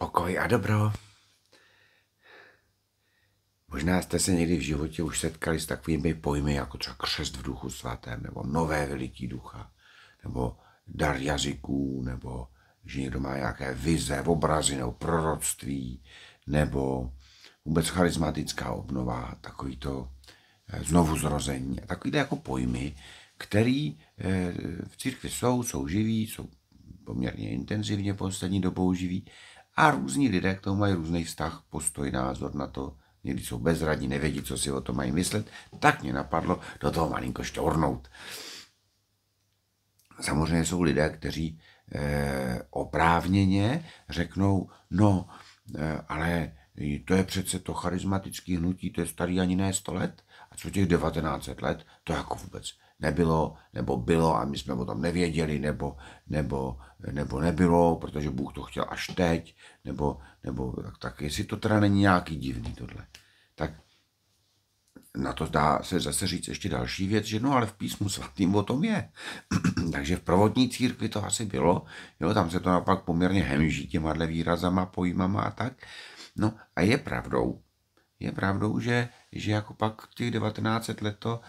Pokoj a dobro. Možná jste se někdy v životě už setkali s takovými pojmy, jako třeba křest v duchu svatém, nebo nové veliký ducha, nebo dar jazyků, nebo že někdo má nějaké vize, obrazy nebo proroctví, nebo vůbec charismatická obnova, takový to eh, znovuzrození zrození. Takový jako pojmy, který eh, v církvi jsou, jsou živí, jsou poměrně intenzivně poslední dobou živí, a různí lidé k tomu mají různý vztah, postoj, názor na to. Někdy jsou bezradní, nevědí, co si o to mají myslet. Tak mě napadlo do toho malinko šťournout. Samozřejmě jsou lidé, kteří e, oprávněně řeknou, no, e, ale to je přece to charizmatické hnutí, to je starý ani ne 100 let. A co těch 19 let, to jako vůbec nebylo, nebo bylo a my jsme o tom nevěděli, nebo, nebo, nebo nebylo, protože Bůh to chtěl až teď, nebo, nebo tak, tak jestli to teda není nějaký divný tohle. Tak na to dá se zase říct ještě další věc, že no ale v písmu svatým o tom je. Takže v prvotní církvi to asi bylo, jo, tam se to naopak poměrně hemží těma výrazama, pojímama a tak. No a je pravdou, je pravdou, že, že jako pak těch 19 let to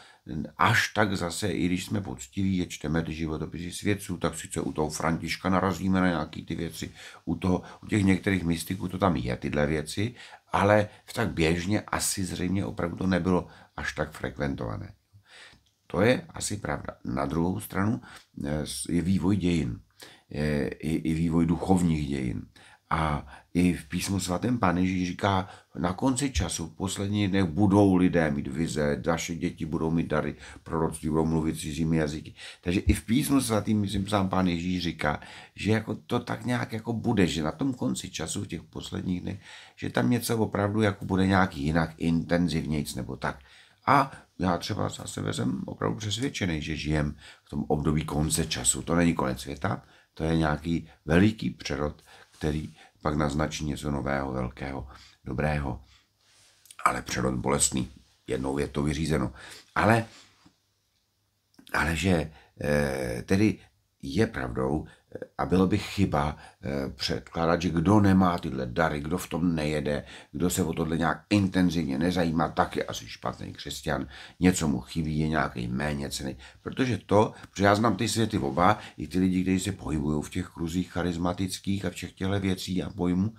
až tak zase, i když jsme poctiví a čteme ty životopisy svědců, tak sice u toho Františka narazíme na nějaké ty věci, u, toho, u těch některých mystiků to tam je, tyhle věci, ale v tak běžně asi zřejmě opravdu to nebylo až tak frekventované. To je asi pravda. Na druhou stranu e, je vývoj dějin, je, i, i vývoj duchovních dějin. A i v písmu svatém Pán Ježíš říká, na konci času, v posledních dnech budou lidé mít vize, naše děti budou mít dary, proroctví budou mluvit cizími jazyky. Takže i v písmu svatým, myslím, sám Pán Ježíš říká, že jako to tak nějak jako bude, že na tom konci času, v těch posledních dnech, že tam něco opravdu jako bude nějak jinak, intenzivnějc nebo tak. A já třeba zase jsem opravdu přesvědčený, že žijem v tom období konce času. To není konec světa, to je nějaký veliký přerod který pak naznačí něco nového, velkého, dobrého. Ale přerod bolestný, jednou je to vyřízeno. Ale, ale že eh, tedy je pravdou a bylo by chyba eh, předkládat, že kdo nemá tyhle dary, kdo v tom nejede, kdo se o tohle nějak intenzivně nezajímá, tak je asi špatný křesťan, něco mu chybí, je nějaký méně ceny. Protože to, protože já znám ty světy oba, i ty lidi, kteří se pohybují v těch kruzích charismatických a všech těchto věcí a pojmů,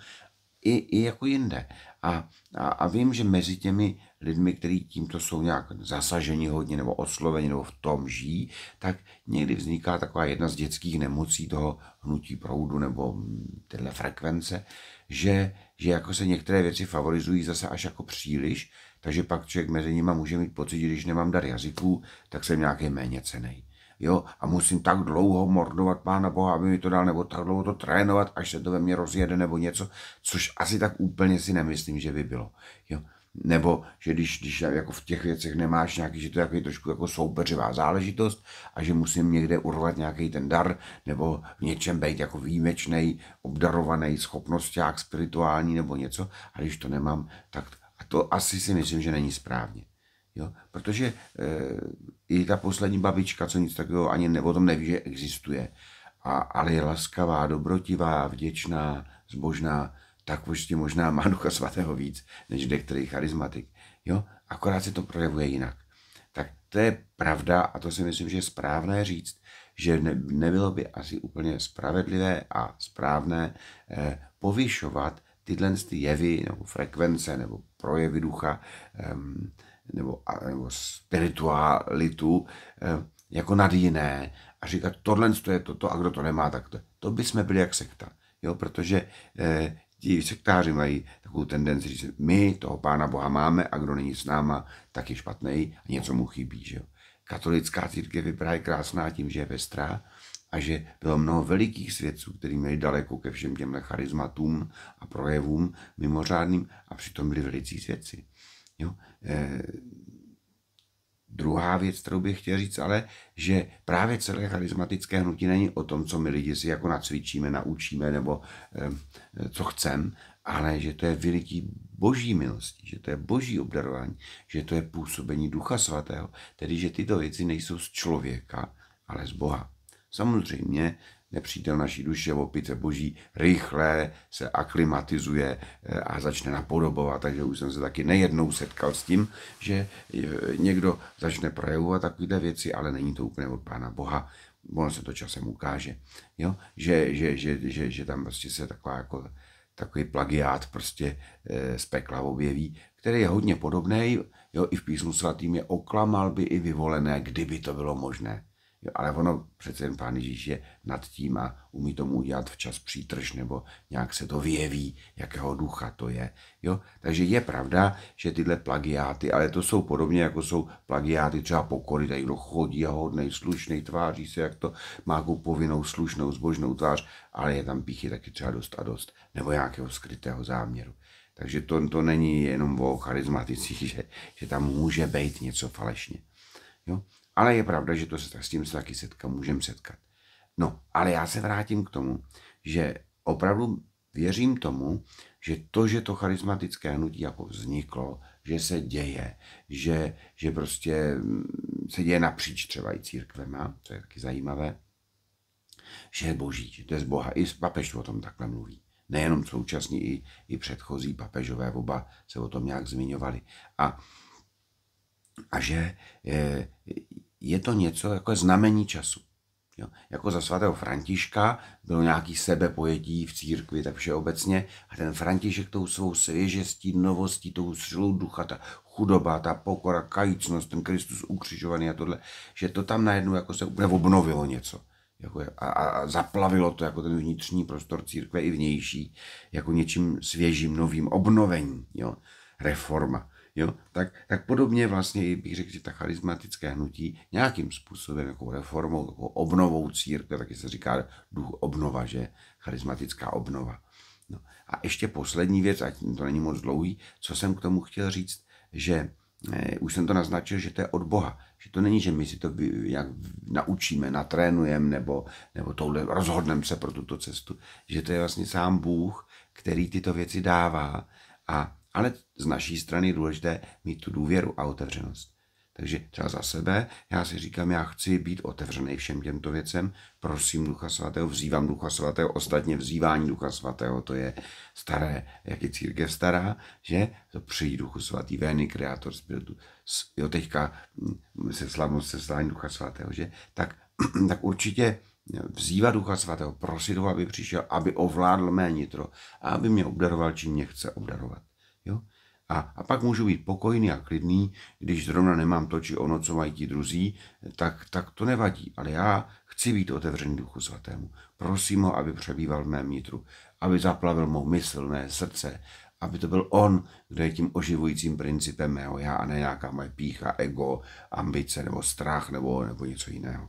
i, i jako jinde. A, a, a vím, že mezi těmi lidmi, kteří tímto jsou nějak zasaženi hodně nebo osloveni nebo v tom žijí, tak někdy vzniká taková jedna z dětských nemocí toho hnutí proudu nebo téhle frekvence, že, že jako se některé věci favorizují zase až jako příliš, takže pak člověk mezi nimi může mít pocit, že když nemám dar jazyků, tak jsem nějaký méně cenej jo, a musím tak dlouho mordovat Pána Boha, aby mi to dal, nebo tak dlouho to trénovat, až se to ve mně rozjede, nebo něco, což asi tak úplně si nemyslím, že by bylo, jo. Nebo, že když, když jako v těch věcech nemáš nějaký, že to je trošku jako soupeřivá záležitost a že musím někde urvat nějaký ten dar, nebo v něčem být jako výjimečný, obdarovaný, jak spirituální nebo něco, a když to nemám, tak a to asi si myslím, že není správně. Jo? Protože e, i ta poslední babička, co nic takového ani ne, o tom neví, že existuje, a, ale je laskavá, dobrotivá, vděčná, zbožná, tak ti možná má ducha svatého víc, než který charismatik. Jo? Akorát se to projevuje jinak. Tak to je pravda a to si myslím, že je správné říct, že ne, nebylo by asi úplně spravedlivé a správné eh, povyšovat tyhle ty jevy nebo frekvence nebo projevy ducha eh, nebo, nebo spiritualitu eh, jako nad jiné a říkat, tohle je toto a kdo to nemá, tak to, to by jsme byli jak sekta. Jo, protože eh, ti sektáři mají takovou tendenci říct, my toho Pána Boha máme a kdo není s náma, tak je špatný a něco mu chybí. Že jo. Katolická církev je právě krásná tím, že je pestrá a že bylo mnoho velikých svědců, kteří měli daleko ke všem těmhle charizmatům a projevům mimořádným a přitom byli velicí svědci. Jo? Eh, druhá věc, kterou bych chtěl říct, ale že právě celé charismatické hnutí není o tom, co my lidi si jako nacvičíme, naučíme nebo eh, co chcem, ale že to je vylití boží milosti, že to je boží obdarování, že to je působení Ducha Svatého, tedy že tyto věci nejsou z člověka, ale z Boha. Samozřejmě nepřítel naší duše, opice boží, rychle se aklimatizuje eh, a začne napodobovat. Takže už jsem se taky nejednou setkal s tím, že eh, někdo začne projevovat takové věci, ale není to úplně od Pána Boha. Ono se to časem ukáže, jo? Že, že, že, že, že tam prostě se taková jako takový plagiát prostě eh, z pekla objeví, který je hodně podobný, jo, i v písmu svatým je oklamal by i vyvolené, kdyby to bylo možné. Jo, ale ono přece jen pán Ježíš je nad tím a umí tomu udělat včas přítrž nebo nějak se to vyjeví, jakého ducha to je. Jo? Takže je pravda, že tyhle plagiáty, ale to jsou podobně jako jsou plagiáty třeba pokory, tady kdo chodí a hodnej, slušnej, tváří se, jak to má jako povinnou, slušnou, zbožnou tvář, ale je tam píchy taky třeba dost a dost, nebo nějakého skrytého záměru. Takže to, to není jenom o charizmaticích, že, že tam může být něco falešně. Jo? Ale je pravda, že to se s tím se taky setka, můžeme setkat. No, ale já se vrátím k tomu, že opravdu věřím tomu, že to, že to charismatické hnutí jako vzniklo, že se děje, že, že prostě mm, se děje napříč třeba i církvema, to je taky zajímavé, že je boží, že to je z Boha. I papež o tom takhle mluví. Nejenom současní, i, i předchozí papežové oba se o tom nějak zmiňovali. A a že je, eh, je to něco jako znamení času. Jo. Jako za svatého Františka bylo nějaký sebepojetí v církvi, tak všeobecně. A ten František tou svou svěžestí, novostí, tou silou ducha, ta chudoba, ta pokora, kajícnost, ten Kristus ukřižovaný a tohle, že to tam najednou jako se úplně obnovilo něco. Jako a, a zaplavilo to jako ten vnitřní prostor církve i vnější, jako něčím svěžím, novým, obnovením, jo, reforma jo, tak, tak podobně vlastně bych řekl, že ta charismatické hnutí nějakým způsobem, jako reformou, jako obnovou církve, taky se říká duch obnova, že charismatická obnova. No. A ještě poslední věc, ať to není moc dlouhý, co jsem k tomu chtěl říct, že eh, už jsem to naznačil, že to je od Boha. Že to není, že my si to jak naučíme, natrénujeme nebo, nebo tohle rozhodneme se pro tuto cestu. Že to je vlastně sám Bůh, který tyto věci dává a ale z naší strany je důležité mít tu důvěru a otevřenost. Takže třeba za sebe, já si říkám, já chci být otevřený všem těmto věcem, prosím Ducha Svatého, vzývám Ducha Svatého, ostatně vzývání Ducha Svatého, to je staré, jak je církev stará, že to přijí Duchu Svatý, vény, kreator spiritu, jo, teďka mm, se slavnost se slání Ducha Svatého, že, tak, tak určitě vzývat Ducha Svatého, prosit ho, aby přišel, aby ovládl mé nitro a aby mě obdaroval, čím mě chce obdarovat. Jo? A, a pak můžu být pokojný a klidný, když zrovna nemám to či ono, co mají ti druzí, tak, tak to nevadí. Ale já chci být otevřený Duchu Svatému. Prosím ho, aby přebýval v mém nitru, aby zaplavil mou mysl, mé srdce, aby to byl on, kdo je tím oživujícím principem mého já a ne nějaká moje pícha, ego, ambice nebo strach nebo, nebo něco jiného.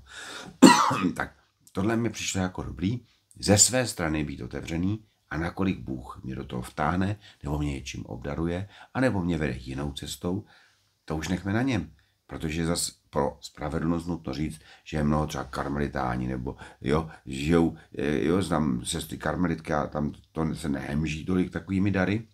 tak tohle mi přišlo jako dobrý, ze své strany být otevřený, a nakolik Bůh mě do toho vtáhne, nebo mě něčím obdaruje, anebo mě vede jinou cestou, to už nechme na něm. Protože zas pro spravedlnost nutno říct, že je mnoho třeba karmelitáni, nebo jo, žijou, eh, jo, znám sestry karmelitky a tam to se nehemží tolik takovými dary,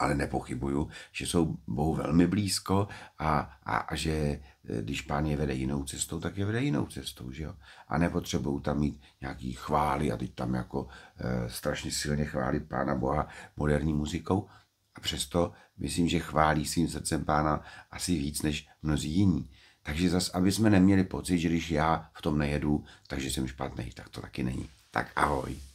ale nepochybuju, že jsou Bohu velmi blízko a, a, a že e, když pán je vede jinou cestou, tak je vede jinou cestou, že jo? A nepotřebují tam mít nějaký chvály a teď tam jako e, strašně silně chválit pána Boha moderní muzikou a přesto myslím, že chválí svým srdcem pána asi víc než mnozí jiní. Takže zas, aby jsme neměli pocit, že když já v tom nejedu, takže jsem špatný, tak to taky není. Tak ahoj.